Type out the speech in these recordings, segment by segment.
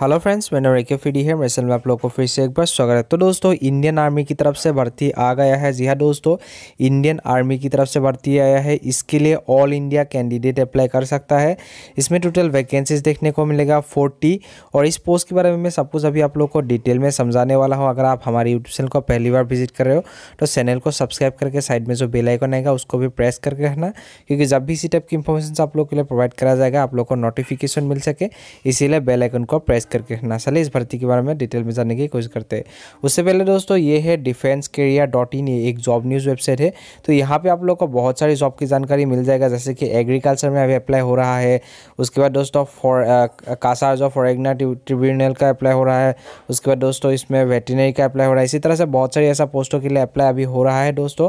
hello friends मैं मैंने रेके D है मेरे चैनल में आप लोग को फिर से एक बार स्वागत है तो दोस्तों इंडियन आर्मी की तरफ से भर्ती आ गया है जी हाँ दोस्तों इंडियन आर्मी की तरफ से भर्ती आया है इसके लिए ऑल इंडिया कैंडिडेट अप्लाई कर सकता है इसमें टोटल वैकेंसीज देखने को मिलेगा फोर्टी और इस पोस्ट के बारे में मैं सब कुछ अभी आप लोग को डिटेल में समझाने वाला हूँ अगर आप हमारे यूट्यूब चैनल को पहली बार विजिट कर रहे हो तो चैनल को सब्सक्राइब करके साइड में जो बेलाइकन आएगा उसको भी प्रेस करके रखना क्योंकि जब भी इसी टाइप की इन्फॉर्मेशन आप लोग के लिए प्रोवाइड करा जाएगा आप लोग को नोटिफिकेशन मिल सके इसीलिए बेलाइकन को प्रेस करके रखना चले इस भर्ती के बारे में डिटेल में जानने की कोशिश करते हैं उससे पहले दोस्तों ये है डिफेंस करियर डॉट इन ये एक जॉब न्यूज़ वेबसाइट है तो यहाँ पे आप लोग को बहुत सारी जॉब की जानकारी मिल जाएगा जैसे कि एग्रीकल्चर में अभी अप्लाई हो रहा है उसके बाद दोस्तों फॉर कासा जो फॉरेगना ट्रिब्यूनल का अप्लाई हो रहा है उसके बाद दोस्तों इसमें वेटनरी का अप्लाई हो रहा है इसी तरह से बहुत सारी ऐसा पोस्टों के लिए अप्लाई अभी हो रहा है दोस्तों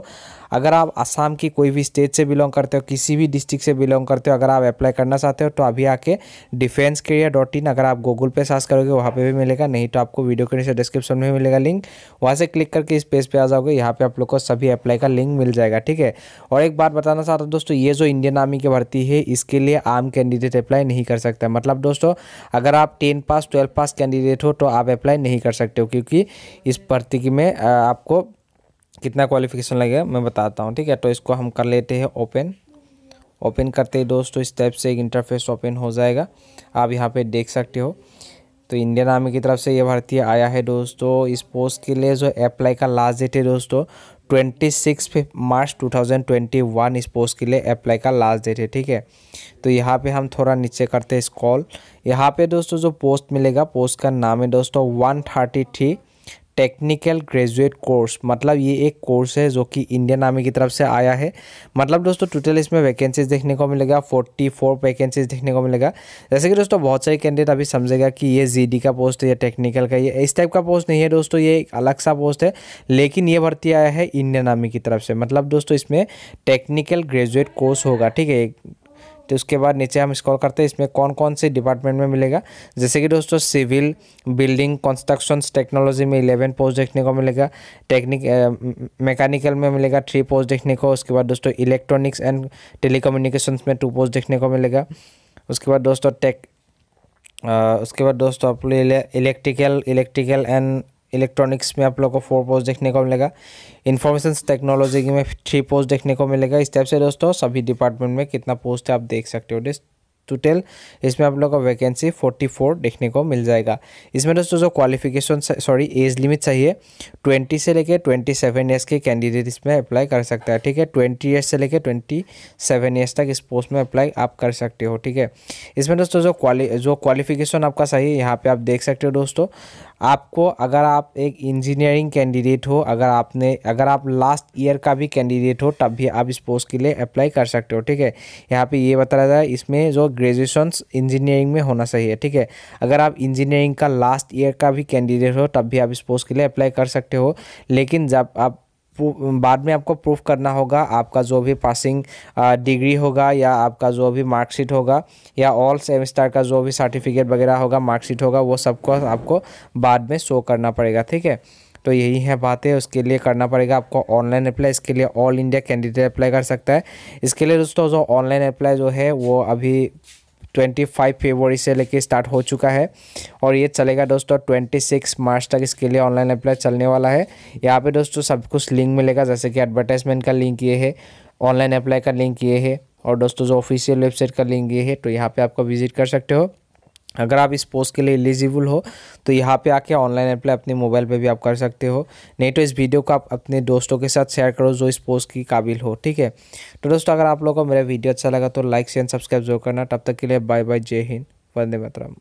अगर आप आसाम की कोई भी स्टेट से बिलोंग करते हो किसी भी डिस्ट्रिक्ट से बिलोंग करते हो अगर आप अप्लाई करना चाहते हो तो अभी आके डिफेंस करियर डॉट इन अगर आप गूगल पे सर्च करोगे वहाँ पे भी मिलेगा नहीं तो आपको वीडियो के नीचे डिस्क्रिप्शन में मिलेगा लिंक वहाँ से क्लिक करके इस पेज पे आ जाओगे यहाँ पे आप लोग को सभी अप्लाई का लिंक मिल जाएगा ठीक है और एक बात बताना चाहता हूँ दोस्तों ये जो इंडियन आर्मी की भर्ती है इसके लिए आम कैंडिडेट अप्लाई नहीं कर सकता मतलब दोस्तों अगर आप ten pass twelve pass candidate हो तो आप अप्लाई नहीं कर सकते हो क्योंकि इस भर्ती में आपको कितना क्वालिफिकेशन लगेगा मैं बताता हूँ ठीक है तो इसको हम कर लेते हैं ओपन ओपन करते ही दोस्तों इस टाइप से एक इंटरफेस ओपन हो जाएगा आप यहाँ पे देख सकते हो तो इंडियन आर्मी की तरफ से ये भर्ती आया है दोस्तों इस पोस्ट के लिए जो अप्लाई का लास्ट डेट है दोस्तों twenty six March two thousand twenty one इस पोस्ट के लिए अप्लाई का लास्ट डेट है ठीक है तो यहाँ पे हम थोड़ा नीचे करते हैं स्कॉल यहाँ पे दोस्तों जो पोस्ट मिलेगा पोस्ट का नाम है दोस्तों one thirty three technical graduate course मतलब ये एक कोर्स है जो कि इंडियन आर्मी की तरफ से आया है मतलब दोस्तों टोटल इसमें वैकेंसीज देखने को मिलेगा फोर्टी फोर वैकेंसीज देखने को मिलेगा जैसे कि दोस्तों बहुत सारे कैंडिडेट अभी समझेगा कि ये जीडी का पोस्ट है या टेक्निकल का ये इस टाइप का पोस्ट नहीं है दोस्तों ये एक अलग सा पोस्ट है लेकिन ये भर्ती आया है इंडियन आर्मी की तरफ से मतलब दोस्तों इसमें टेक्निकल ग्रेजुएट कोर्स होगा ठीक है तो उसके बाद नीचे हम स्कॉल करते हैं इसमें कौन कौन से डिपार्टमेंट में मिलेगा जैसे कि दोस्तों सिविल बिल्डिंग कंस्ट्रक्शन टेक्नोलॉजी में इलेवन पोस्ट देखने को मिलेगा टेक्निक मैकेनिकल में मिलेगा थ्री पोस्ट देखने को उसके बाद दोस्तों इलेक्ट्रॉनिक्स एंड टेलीकम्युनिकेशंस में टू पोस्ट देखने को मिलेगा उसके बाद दोस्तों टेक उसके बाद दोस्तों आप लोग इलेक्ट्रिकल इलेक्ट्रिकल एंड इलेक्ट्रॉनिक्स में आप लोग को फोर पोस्ट देखने को मिलेगा इन्फॉर्मेशन टेक्नोलॉजी में थ्री पोस्ट देखने को मिलेगा इस टाइप से दोस्तों सभी डिपार्टमेंट में कितना पोस्ट है आप देख सकते हो टोटल इसमें आप लोग का वैकेंसी 44 देखने को मिल जाएगा इसमें दोस्तों जो क्वालिफिकेशन सॉरी एज लिमिट चाहिए 20 से लेके 27 सेवन ईयर्स के कैंडिडेट इसमें अप्लाई कर सकता है ठीक है 20 ईयर्स से लेके 27 सेवन ईयर्स तक इस पोस्ट में अप्लाई आप कर सकते हो ठीक है इसमें दोस्तों जो क्वालि जो क्वालिफिकेशन आपका चाहिए यहाँ पर आप देख सकते हो दोस्तों आपको अगर आप एक इंजीनियरिंग कैंडिडेट हो अगर आपने अगर आप लास्ट ईयर का भी कैंडिडेट हो तब भी आप इस पोस्ट के लिए अप्लाई कर सकते हो ठीक है यहाँ पे ये बताया जाए इसमें जो ग्रेजुएशन इंजीनियरिंग में होना चाहिए ठीक है अगर आप इंजीनियरिंग का लास्ट ईयर का भी कैंडिडेट हो तब भी आप इस पोस्ट के लिए अप्लाई कर सकते हो लेकिन जब आप बाद में आपको प्रूफ करना होगा आपका जो भी पासिंग डिग्री होगा या आपका जो भी मार्कशीट होगा या ऑल सेमेस्टर का जो भी सर्टिफिकेट वगैरह होगा मार्कशीट होगा वो सबको आपको बाद में शो करना पड़ेगा ठीक है तो यही है बातें उसके लिए करना पड़ेगा आपको ऑनलाइन अप्लाई इसके लिए ऑल इंडिया कैंडिडेट अप्लाई कर सकता है इसके लिए दोस्तों जो ऑनलाइन अप्लाई जो है वो अभी 25 फरवरी से लेके स्टार्ट हो चुका है और ये चलेगा दोस्तों 26 मार्च तक इसके लिए ऑनलाइन अप्लाई चलने वाला है यहाँ पे दोस्तों सब कुछ लिंक मिलेगा जैसे कि एडवर्टाइजमेंट का लिंक ये है ऑनलाइन अप्लाई का लिंक ये है और दोस्तों जो ऑफिशियल वेबसाइट का लिंक ये है तो यहाँ पर आपको विजिट कर सकते हो अगर आप इस पोस्ट के लिए एलिजिबल हो तो यहाँ पे आके ऑनलाइन अप्लाई अपने मोबाइल पे भी आप कर सकते हो नहीं तो इस वीडियो को आप अपने दोस्तों के साथ शेयर करो जो इस पोस्ट की काबिल हो ठीक है तो दोस्तों अगर आप लोगों को मेरा वीडियो अच्छा लगा तो लाइक शेयर सब्सक्राइब जरूर करना तब तक के लिए बाय बाय जय हिंद वंदे मातरम